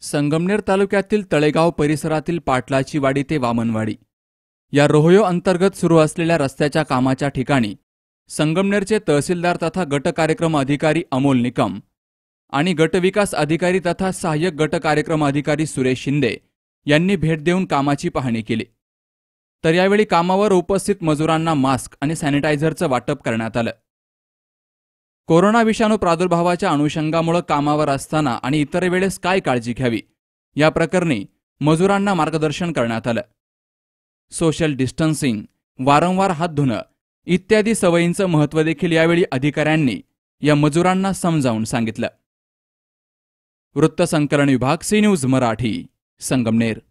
संगमनेर तालुक्यातील तळेगाव परिसरातील पाटलाची वाडी ते वामनवाडी या रोहयो अंतर्गत सुरू असलेल्या रस्त्याच्या कामाच्या ठिकाणी संगमनेरचे तहसीलदार तथा गट कार्यक्रम अधिकारी अमोल निकम आणि गटविकास अधिकारी तथा सहाय्यक गट कार्यक्रम अधिकारी सुरेश शिंदे यांनी भेट देऊन कामाची पाहणी केली तर यावेळी कामावर उपस्थित मजुरांना मास्क आणि सॅनिटायझरचं वाटप करण्यात आलं कोरोना विषाणू प्रादुर्भावाच्या अनुषंगामुळे कामावर असताना आणि इतर वेळेस काय काळजी घ्यावी या प्रकरणी मजुरांना मार्गदर्शन करण्यात आलं सोशल डिस्टन्सिंग वारंवार हात धुणं इत्यादी सवयींचं महत्त्व देखील यावेळी अधिकाऱ्यांनी या मजुरांना समजावून सांगितलं वृत्तसंकलन विभाग सी न्यूज मराठी संगमनेर